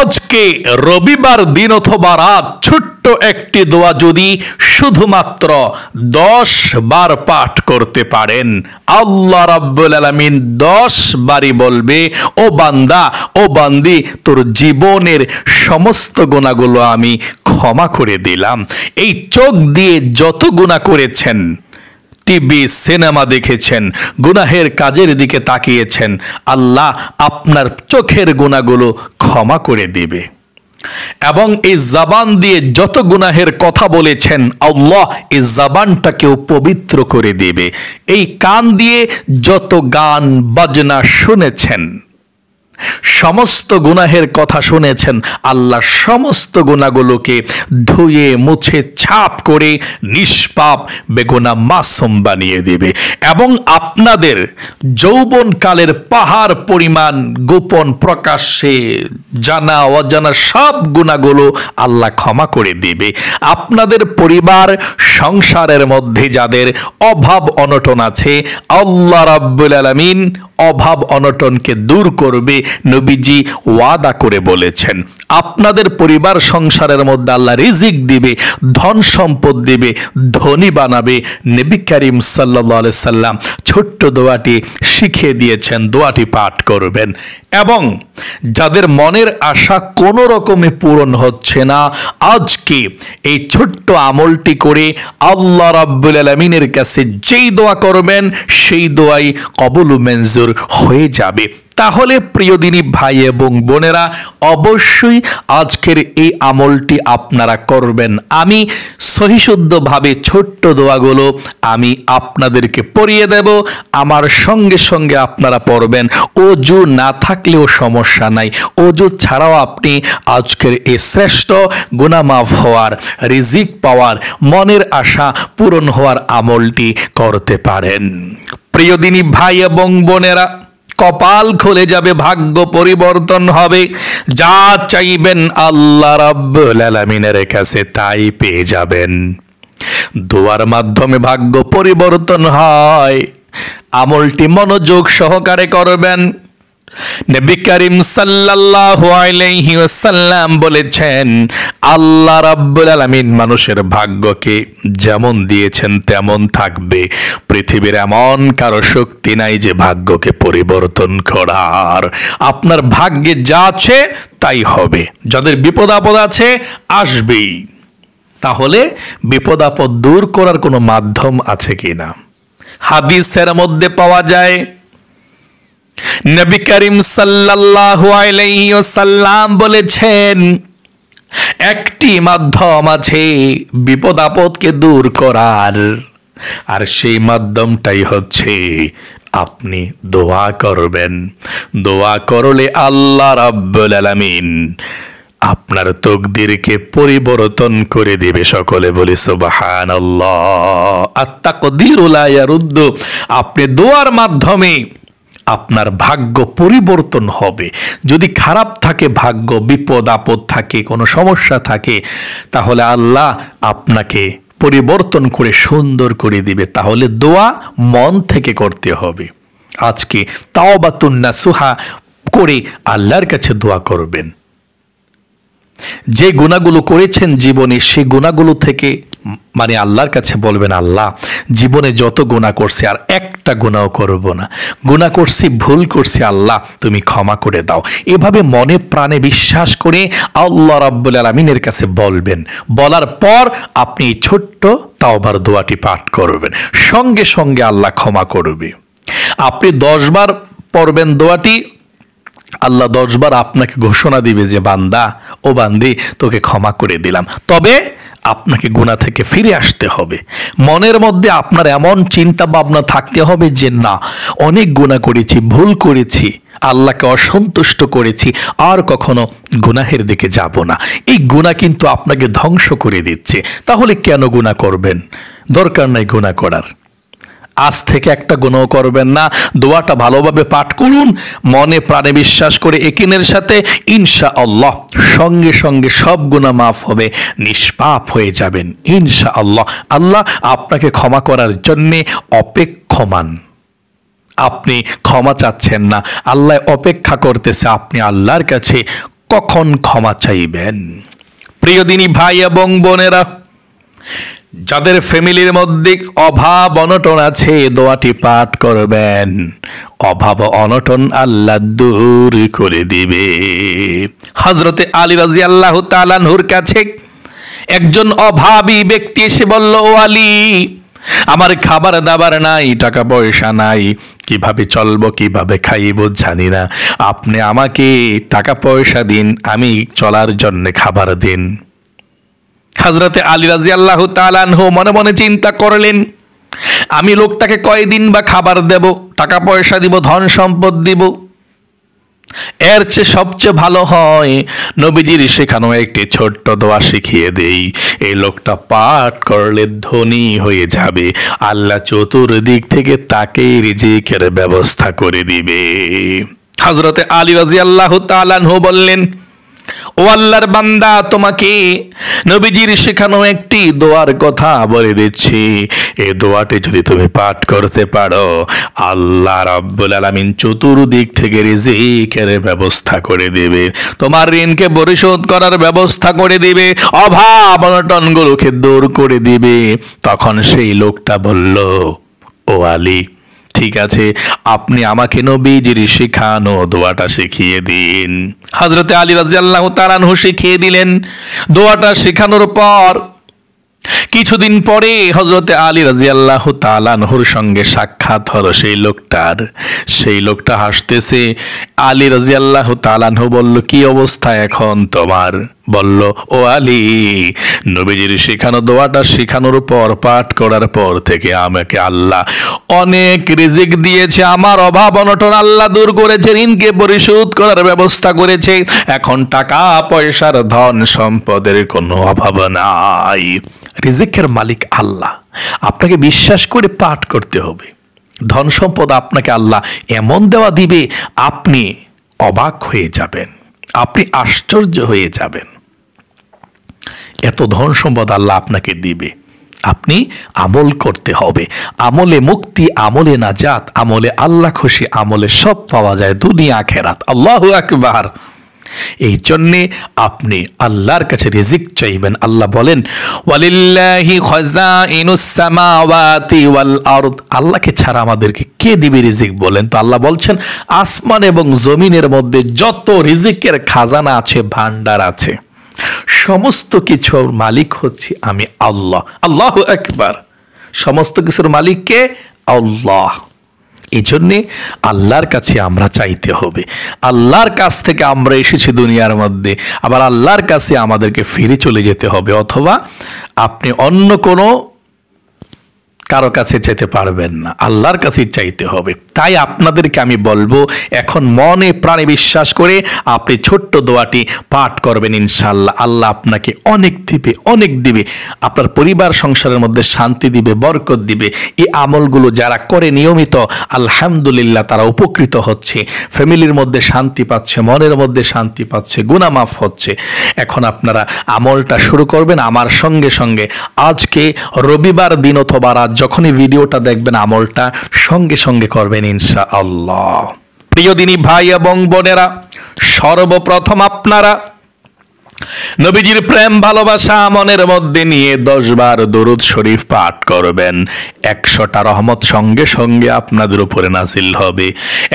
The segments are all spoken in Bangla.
আজকে রবিবার দিন অথবা রাত ছোট্ট একটি দোয়া যদি শুধুমাত্র দশ বার পাঠ করতে পারেন আল্লাহ রাব্বুল আলমিন দশ বারই বলবে ও বান্দা ও বান্দি তোর জীবনের সমস্ত গোনাগুলো আমি ক্ষমা করে দিলাম এই চোখ দিয়ে যত গুণা করেছেন টিভি সিনেমা দেখেছেন গুনাহের কাজের দিকে তাকিয়েছেন আল্লাহ আপনার চোখের গুণাগুলো ক্ষমা করে দেবে এবং এই জাবান দিয়ে যত গুনাহের কথা বলেছেন আল্লাহ এই জাবানটাকেও পবিত্র করে দেবে এই কান দিয়ে যত গান বাজনা শুনেছেন সমস্ত গুনাহের কথা শুনেছেন আল্লাহ সমস্ত গুণাগুলোকে ধুয়ে মুছে ছাপ করে নিষ্পাপ বেগুনা মাসুম বানিয়ে দেবে এবং আপনাদের যৌবনকালের পাহাড় পরিমাণ গোপন প্রকাশ্যে জানা অজানা সব গুণাগুলো আল্লাহ ক্ষমা করে দেবে আপনাদের পরিবার সংসারের মধ্যে যাদের অভাব অনটন আছে আল্লাহ রাব্বুল আলমিন অভাব অনটনকে দূর করবে নবীজি ওয়াদা করে বলেছেন আপনাদের পরিবার সংসারের মধ্যে আল্লাহ রিজিক দিবে ধন সম্পদ দিবে ধনী বানাবে নবী করিম সাল্লা সাল্লাম ছোট্ট দোয়াটি শিখিয়ে দিয়েছেন দোয়াটি পাঠ করবেন এবং যাদের মনের আশা কোনো রকমে পূরণ হচ্ছে না আজকে এই ছোট্ট আমলটি করে আল্লাহ রাব্বুল আলমিনের কাছে যেই দোয়া করবেন সেই দোয়াই কবুল মেঞ্জুর সুন্দর হয়ে যাবে তাহলে প্রিয় দিনী ভাই এবং বোনেরা অবশ্যই আজকের এই আমলটি আপনারা করবেন আমি সহিশুদ্ধভাবে ছোট্ট দোয়াগুলো আমি আপনাদেরকে পড়িয়ে দেব আমার সঙ্গে সঙ্গে আপনারা পড়বেন অজু না থাকলেও সমস্যা নাই অজু ছাড়াও আপনি আজকের এই শ্রেষ্ঠ গুণামাফ হওয়ার রিজিক পাওয়ার মনের আশা পূরণ হওয়ার আমলটি করতে পারেন প্রিয়দিনী ভাই এবং বোনেরা কপাল খুলে যাবে ভাগ্য পরিবর্তন হবে যা চাইবেন আল্লাহ রাব্বুল আলামিনের কাছে তাই পেয়ে যাবেন দোয়ার মাধ্যমে ভাগ্য পরিবর্তন হয় আমলটি মনোযোগ সহকারে করবেন নবী করিম সাল্লাল্লাহু আলাইহি ওয়াসাল্লাম বলেছেন আল্লাহ রাব্বুল আলামিন মানুষের ভাগ্যকে যেমন দিয়েছেন তেমন থাকবে পৃথিবীর এমন কারো শক্তি নাই যে ভাগ্যকে পরিবর্তন করার আপনার ভাগ্যে যা আছে তাই হবে যাদের বিপদ আপদ আছে আসবেই তাহলে বিপদ আপদ দূর করার কোনো মাধ্যম আছে কি না হাদিসের মধ্যে পাওয়া যায় নবী করিম সাল্লাল্লাহু আলাইহি ওয়াসাল্লাম বলেছেন একটি মাধ্যম আছে বিপদ আপদকে দূর করার আর সেই মাধ্যমটাই হচ্ছে আপনি দোয়া করবেন দোয়া করলে আল্লাহ রাব্বুল আলামিন আপনার তকদিরকে পরিবর্তন করে দেবে সকলে বলি সুবাহান আল্লাহ আত্মাকদির আপনি দোয়ার মাধ্যমে আপনার ভাগ্য পরিবর্তন হবে যদি খারাপ থাকে ভাগ্য বিপদ আপদ থাকে কোনো সমস্যা থাকে তাহলে আল্লাহ আপনাকে পরিবর্তন করে সুন্দর করে দিবে তাহলে দোয়া মন থেকে করতে হবে আজকে তাও বা তুন্না সুহা করে আল্লাহর কাছে দোয়া করবেন যে গুণাগুলো করেছেন জীবনে সে গুণাগুলো থেকে মানে আল্লাহর কাছে বলবেন আল্লাহ জীবনে যত গুণা করছি আর একটা গুণাও করব না গুণা করছি ভুল করছি আল্লাহ তুমি ক্ষমা করে দাও এভাবে মনে প্রাণে বিশ্বাস করে আল্লাহ রাব্বুল আলমিনের কাছে বলবেন বলার পর আপনি এই ছোট্ট তাওবার দোয়াটি পাঠ করবেন সঙ্গে সঙ্গে আল্লাহ ক্ষমা করবে আপনি দশবার পড়বেন দোয়াটি আল্লাহ দশবার আপনাকে ঘোষণা দিবে যে বান্দা ও বান্দি তোকে ক্ষমা করে দিলাম তবে আপনাকে গুণা থেকে ফিরে আসতে হবে মনের মধ্যে আপনার এমন চিন্তা ভাবনা থাকতে হবে যে না অনেক গুণা করেছি ভুল করেছি আল্লাহকে অসন্তুষ্ট করেছি আর কখনো গুনাহের দিকে যাব না এই গুণা কিন্তু আপনাকে ধ্বংস করে দিচ্ছে তাহলে কেন গুণা করবেন দরকার নাই গুণা করার আজ থেকে একটা গুণ করবেন না দোয়াটা ভালোভাবে পাঠ করুন মনে প্রাণে বিশ্বাস করে একিনের সাথে ইনশা আল্লাহ সঙ্গে সঙ্গে সব গুণা মাফ হবে নিষ্পাপ হয়ে যাবেন ইনশা আল্লাহ আল্লাহ আপনাকে ক্ষমা করার জন্যে অপেক্ষমান আপনি ক্ষমা চাচ্ছেন না আল্লাহ অপেক্ষা করতেছে আপনি আল্লাহর কাছে কখন ক্ষমা চাইবেন প্রিয় দিনী ভাই এবং বোনেরা যাদের ফ্যামিলির মধ্যে অভাব অনটন আছে দোয়াটি পাঠ করবেন অভাব অনটন আল্লাহ দূর করে দিবে হজরতে আলী রাজি আল্লাহ তালানহুর কাছে একজন অভাবী ব্যক্তি এসে বলল ও আলী আমার খাবার দাবার নাই টাকা পয়সা নাই কিভাবে চলবো কিভাবে খাইব জানি না আপনি আমাকে টাকা পয়সা দিন আমি চলার জন্য খাবার দিন হাজরতে আলী রাজি আল্লাহ তালানহ মনে মনে চিন্তা করলেন আমি লোকটাকে কয়দিন বা খাবার দেব টাকা পয়সা দিব ধন সম্পদ দিব এর চেয়ে সবচেয়ে ভালো হয় নবীজির শেখানো একটি ছোট্ট দোয়া শিখিয়ে দেই এই লোকটা পাঠ করলে ধনী হয়ে যাবে আল্লাহ চতুর্দিক থেকে তাকেই রিজিকের ব্যবস্থা করে দিবে হজরতে আলী রাজি আল্লাহ তালানহ বললেন ও আল্লাহর বান্দা তোমাকে নবীজির শেখানো একটি দোয়ার কথা বলে দিচ্ছি এ দোয়াটি যদি তুমি পাঠ করতে পারো আল্লাহ রাব্বুল আলামিন চতুর্দিক থেকে রিজিকের ব্যবস্থা করে দেবে তোমার ঋণকে পরিশোধ করার ব্যবস্থা করে দেবে অভাব অনটনগুলোকে দূর করে দিবে তখন সেই লোকটা বলল ও আলী ঠিক আছে আপনি আমাকে নবীজির শেখানো দোয়াটা শিখিয়ে দিন হজরতে আলী রাজিয়াল্লাহ তারানহ শিখিয়ে দিলেন দোয়াটা শেখানোর পর কিছুদিন পরে হজরতে আলী রাজিয়াল্লাহ তালানহুর সঙ্গে সাক্ষাৎ হলো সেই লোকটার সেই লোকটা হাসতেছে আলী রাজিয়াল্লাহ তালানহু বলল কি অবস্থা এখন তোমার বলল ও আলী নবীজির শেখানো দোয়াটা শেখানোর পর পাঠ করার পর থেকে আমাকে আল্লাহ অনেক রিজিক দিয়েছে আমার অভাব অনটন আল্লাহ দূর করেছে ঋণকে পরিশোধ করার ব্যবস্থা করেছে এখন টাকা পয়সার ধন সম্পদের কোনো অভাব নাই রিজিকের মালিক আল্লাহ আপনাকে বিশ্বাস করে পাঠ করতে হবে ধন সম্পদ আপনাকে আল্লাহ এমন দেওয়া দিবে আপনি অবাক হয়ে যাবেন আপনি আশ্চর্য হয়ে যাবেন এত ধন সম্পদ আল্লাহ আপনাকে দিবে আপনি আমল করতে হবে আমলে মুক্তি আমলে না জাত আমলে আল্লাহ খুশি আমলে সব পাওয়া যায় দুনিয়া খেরাত আল্লাহ আকবার এই জন্যে আপনি আল্লাহর কাছে রিজিক চাইবেন আল্লাহ বলেন সামাওয়াতি আল্লাহকে ছাড়া আমাদেরকে কে দিবে রিজিক বলেন তো আল্লাহ বলছেন আসমান এবং জমিনের মধ্যে যত রিজিকের খাজানা আছে ভান্ডার আছে সমস্ত কিছুর মালিক হচ্ছে আমি আল্লাহ আল্লাহ একবার সমস্ত কিছুর মালিককে আল্লাহ এজন্যে আল্লাহর কাছে আমরা চাইতে হবে আল্লাহর কাছ থেকে আমরা এসেছি দুনিয়ার মধ্যে আবার আল্লাহর কাছে আমাদেরকে ফিরে চলে যেতে হবে অথবা আপনি অন্য কোনো কারো কাছে যেতে পারবেন না আল্লাহর কাছে চাইতে হবে তাই আপনাদেরকে আমি বলবো এখন মনে প্রাণে বিশ্বাস করে আপনি ছোট্ট দোয়াটি পাঠ করবেন ইনশাল্লাহ আল্লাহ আপনাকে অনেক দিবে অনেক দিবে আপনার পরিবার সংসারের মধ্যে শান্তি দিবে বরকত দিবে এই আমলগুলো যারা করে নিয়মিত আলহামদুলিল্লাহ তারা উপকৃত হচ্ছে ফ্যামিলির মধ্যে শান্তি পাচ্ছে মনের মধ্যে শান্তি পাচ্ছে গুণামাফ হচ্ছে এখন আপনারা আমলটা শুরু করবেন আমার সঙ্গে সঙ্গে আজকে রবিবার দিন অথবা রাজ্য যখনই ভিডিওটা দেখবেন আমলটা সঙ্গে সঙ্গে করবেন ইনশা আল্লাহ প্রিয় দিনী ভাই এবং বোনেরা সর্বপ্রথম আপনারা নবীজির প্রেম ভালোবাসা মনের মধ্যে নিয়ে দশবার দরুদ শরীফ পাঠ করবেন একশোটা রহমত সঙ্গে সঙ্গে আপনাদের উপরে নাসিল হবে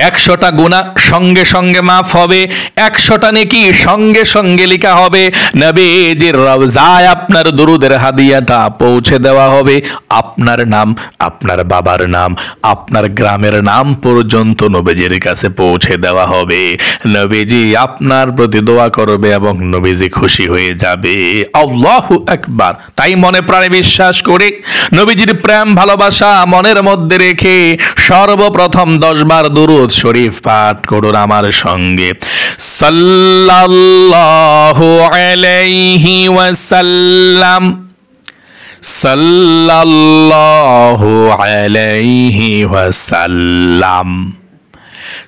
একশোটা গুণা সঙ্গে সঙ্গে মাফ হবে একশোটা নেকি সঙ্গে সঙ্গে লিখা হবে নবীজির রওজায় আপনার দরুদের হাদিয়াটা পৌঁছে দেওয়া হবে আপনার নাম আপনার বাবার নাম আপনার গ্রামের নাম পর্যন্ত নবীজির কাছে পৌঁছে দেওয়া হবে নবীজি আপনার প্রতি দোয়া করবে এবং নবীজি খুশি হয়ে যাবে আল্লাহু একবার তাই মনে প্রাণে বিশ্বাস করে নবীজির প্রেম ভালোবাসা মনের মধ্যে রেখে সর্বপ্রথম দশবার দুরুদ শরীফ পাঠ করুন আমার সঙ্গে সাল্লাল্লাহু ওয়াসাল্লাম সাল্লাল্লাহু আলাইহি ওয়াসাল্লাম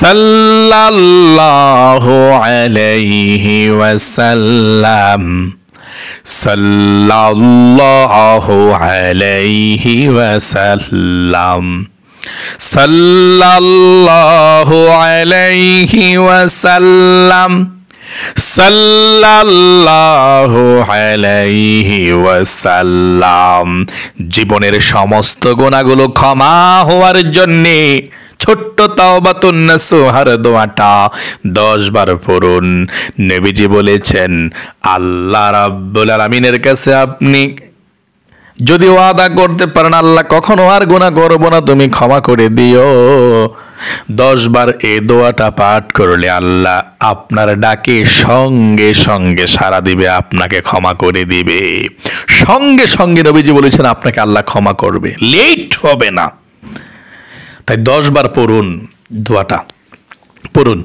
সাল্লাল্লাহু আলাইহি ওয়াসাল্লাম সাল্লাল্লাহু আলাইহি ওয়াসাল্লাম সাল্লাল্লাহু আলাইহি ওয়াসাল্লাম সাল্লাল্লাহু আলাইহি ওয়াসাল্লাম জীবনের সমস্ত গুনাহগুলো ক্ষমা হওয়ার জন্যে ছোট্ট তাওবাতুন্নাসুহার দোয়াটা দশ বার পড়ুন নবীজি বলেছেন আল্লাহ রাব্বুল আলামিনের কাছে আপনি যদি ওয়াদা করতে পারেন আল্লাহ কখনো আর গোনা করবো না তুমি ক্ষমা করে দিও দশ বার এ দোয়াটা পাঠ করলে আল্লাহ আপনার ডাকে সঙ্গে সঙ্গে সারা দিবে আপনাকে ক্ষমা করে দিবে সঙ্গে সঙ্গে রবিজি বলেছেন আপনাকে আল্লাহ ক্ষমা করবে লেট হবে না তাই দশবার পড়ুন দোয়াটা পড়ুন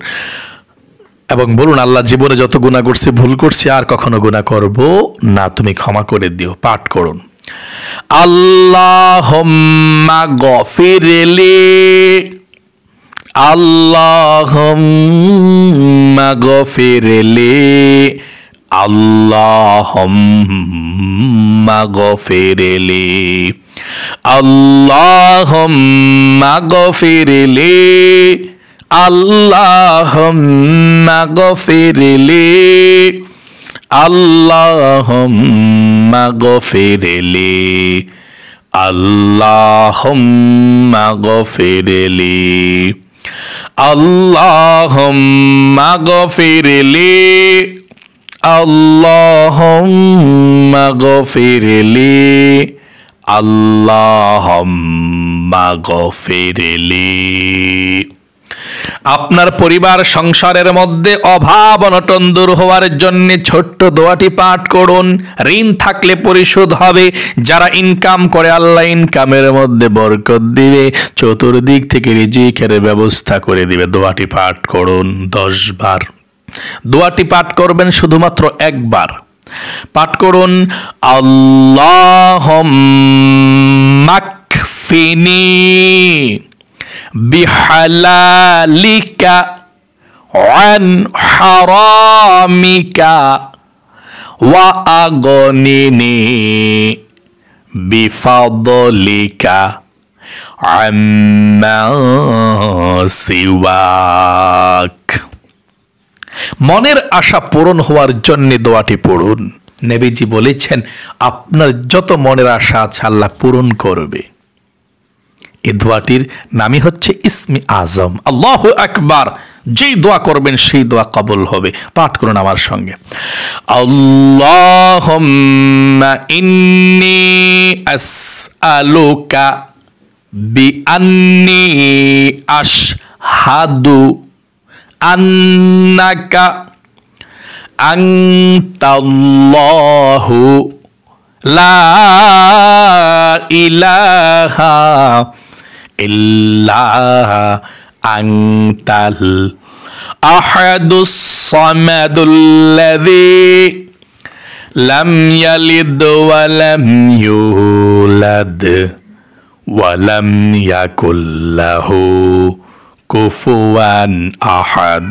এবং বলুন আল্লাহ জীবনে যত গুণা করছি ভুল করছি আর কখনো গুণা করব না তুমি ক্ষমা করে দিও পাঠ করুন আল্লাহ গফিরেলি আল্লাহ গফিরেলি আল্লাহ গফিরেলি আল্লাহ গফিরলি আল্লাহ গফিরলি আল্লাহ গফিরলি আল্লাহ গফিরলি আল্লাহ গফিরলি আল্লাহ গফিরলি আল্লাহম্মা গফিরলি আপনার পরিবার সংসারের মধ্যে অভাব অনটন দূর হওয়ার জন্য ছোট্ট দোয়াটি পাঠ করুন ঋণ থাকলে পরিশোধ হবে যারা ইনকাম করে আল্লাহ ইনকামের মধ্যে বরকত দিবে চতুর্দিক থেকে রিজিকের ব্যবস্থা করে দিবে দোয়াটি পাঠ করুন দশ বার দোয়াটি পাঠ করবেন শুধুমাত্র একবার পাঠ করুন আল্লাহ মাকফিনি বিহালালিকা عن حرامك وأغنني بفضلك عما سواك মনের আশা পূরণ হওয়ার জন্যে দোয়াটি পড়ুন নেবিজি বলেছেন আপনার যত মনের আশা আছে আল্লাহ পূরণ করবে এ দোয়াটির নামই হচ্ছে ইসমি আজম আল্লাহ আকবার যেই দোয়া করবেন সেই দোয়া কবল হবে পাঠ করুন আমার সঙ্গে আল্লাহ ইন্নি আসআলুকা আশ হাদু أنك أنت الله لا إله إلا أنت الأحد الصمد الذي لم يلد ولم يولد ولم يكن له কুফুয়ান আহাদ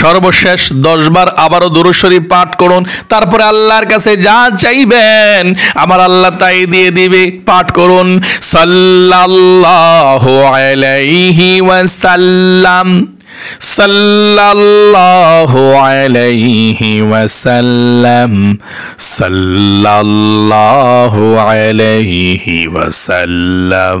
সর্বশেষ দশবার আবারও দুরুশরী পাঠ করুন তারপরে আল্লাহর কাছে যা চাইবেন আমার আল্লাহ তাই দিয়ে দিবে পাঠ করুন সাল্লাল্লাহু আলাইহি ওয়াসাল্লাম সাল্লাল্লাহু আলাইহি ওয়াসাল্লাম সাল্লাল্লাহু আলাইহি ওয়াসাল্লাম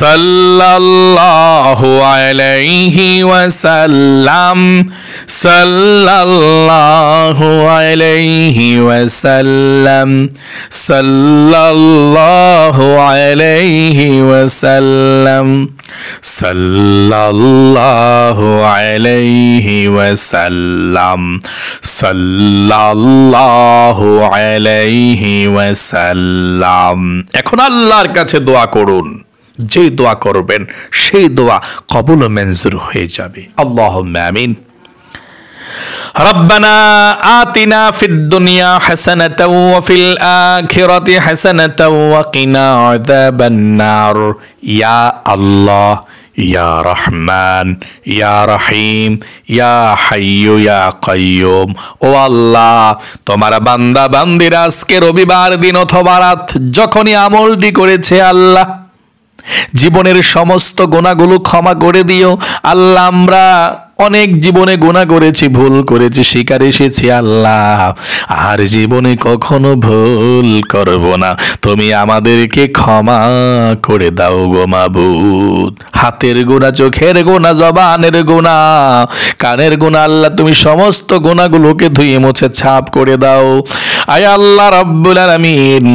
সাল্লাল্লাহু আলাইহি ওয়াসাল্লাম সাল্লাল্লাহু আলাইহি ওয়াসাল্লাম সাল্লাল্লাহু আলাইহি ওয়াসাল্লাম সাল্লাল্লাহু আলাইহি ওয়াসাল্লাম সাল্লাল্লাহু আলাইহি ওয়াসাল্লাম এখন আল্লাহর কাছে দোয়া করুন যে দোয়া করবেন সেই দোয়া কবল মঞ্জুর হয়ে যাবে আল্লাহ আমিন ربنا آتنا في الدنيا حسنة وفي الآخرة حسنة وقنا عذاب النار يا الله يا رحمن يا رحيم يا حي يا قيوم ও আল্লাহ তোমার বান্দা বান্দিরা আজকে রবিবার দিন অথবা রাত যখনই আমলটি করেছে আল্লাহ জীবনের সমস্ত গোনাগুলো ক্ষমা করে দিও আল্লাহ আমরা অনেক জীবনে গোনা করেছি ভুল করেছি শিকার এসেছি আল্লাহ আর জীবনে কখনো ভুল করব না তুমি আমাদেরকে ক্ষমা করে দাও গো মাবুদ হাতের গোনা চোখের গোনা জবানের গোনা কানের গোনা আল্লাহ তুমি সমস্ত গোনাগুলোকে ধুয়ে মুছে ছাপ করে দাও আয় আল্লাহ রব্বুল আলামিন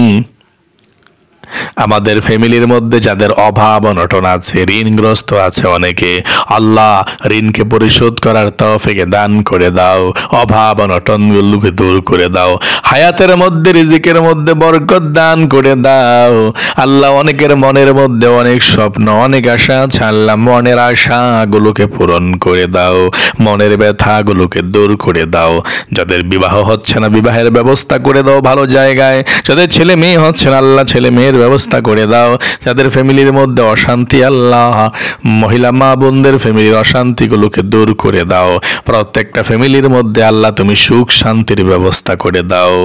আমাদের ফ্যামিলির মধ্যে যাদের অভাব অনটন আছে ঋণগ্রস্ত আছে অনেকে আল্লাহ ঋণকে পরিশোধ করার তফেকে দান করে দাও অভাব অনটনগুলোকে দূর করে দাও হায়াতের মধ্যে রিজিকের মধ্যে বরকত দান করে দাও আল্লাহ অনেকের মনের মধ্যে অনেক স্বপ্ন অনেক আশা আছে আল্লাহ মনের আশাগুলোকে পূরণ করে দাও মনের ব্যথাগুলোকে দূর করে দাও যাদের বিবাহ হচ্ছে না বিবাহের ব্যবস্থা করে দাও ভালো জায়গায় যাদের ছেলে মেয়ে হচ্ছে না আল্লাহ ছেলে মেয়ের ব্যবস্থা করে দাও যাদের ফ্যামিলির মধ্যে অশান্তি আল্লাহ মহিলা মা বোনদের ফ্যামিলির অশান্তিগুলোকে দূর করে দাও প্রত্যেকটা ফ্যামিলির মধ্যে আল্লাহ তুমি সুখ শান্তির ব্যবস্থা করে দাও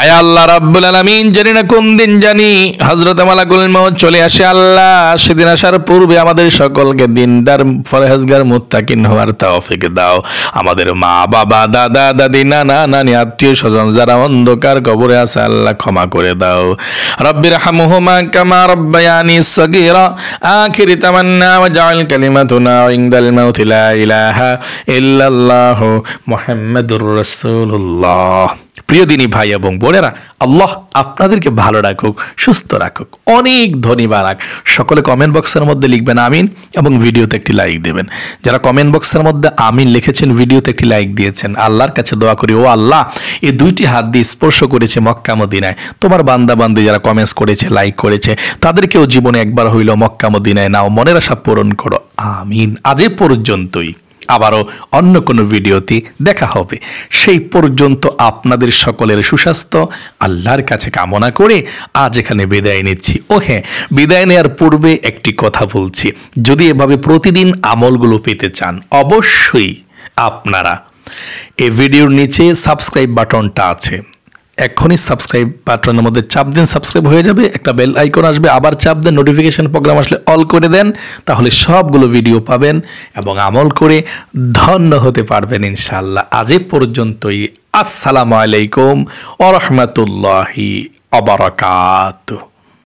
আয় আল্লাহ রাব্বুল আলামিন জানি না কোন দিন জানি হযরত মালাকুল মউত চলে আসে আল্লাহ সেদিন আসার পূর্বে আমাদের সকলকে দিনদার ফরহেজগার মুত্তাকিন হওয়ার তৌফিক দাও আমাদের মা বাবা দাদা দাদি নানা নানি আত্মীয় স্বজন যারা অন্ধকার কবরে আছে আল্লাহ ক্ষমা করে দাও রব্বির হামহ ربهما كما ربياني صغيرا آخر تمنى وجعل كلمتنا عند الموت لا إله إلا الله محمد رسول الله প্রিয় দিনী ভাই এবং বোনেরা আল্লাহ আপনাদেরকে ভালো রাখুক সুস্থ রাখুক অনেক ধনী রাখ সকলে কমেন্ট বক্সের মধ্যে লিখবেন আমিন এবং ভিডিওতে একটি লাইক দেবেন যারা কমেন্ট বক্সের মধ্যে আমিন লিখেছেন ভিডিওতে একটি লাইক দিয়েছেন আল্লাহর কাছে দোয়া করি ও আল্লাহ এই দুইটি হাত দিয়ে স্পর্শ করেছে মক্কা মদিনায় তোমার বান্দা বান্দি যারা কমেন্টস করেছে লাইক করেছে তাদেরকেও জীবনে একবার হইল মক্কা মদিনায় নাও মনের আশা পূরণ করো আমিন আজে পর্যন্তই আবারও অন্য কোনো ভিডিওতে দেখা হবে সেই পর্যন্ত আপনাদের সকলের সুস্বাস্থ্য আল্লাহর কাছে কামনা করে আজ এখানে বিদায় নিচ্ছি ও হ্যাঁ বিদায় নেওয়ার পূর্বে একটি কথা বলছি যদি এভাবে প্রতিদিন আমলগুলো পেতে চান অবশ্যই আপনারা এই ভিডিওর নিচে সাবস্ক্রাইব বাটনটা আছে এখনই সাবস্ক্রাইব বাটনের মধ্যে চাপ দিন সাবস্ক্রাইব হয়ে যাবে একটা বেল আইকন আসবে আবার চাপ দেন নোটিফিকেশন প্রোগ্রাম আসলে অল করে দেন তাহলে সবগুলো ভিডিও পাবেন এবং আমল করে ধন্য হতে পারবেন ইনশাল্লাহ আজ পর্যন্তই আসসালামু আলাইকুম ওরহমতুল্লাহি অবরকাত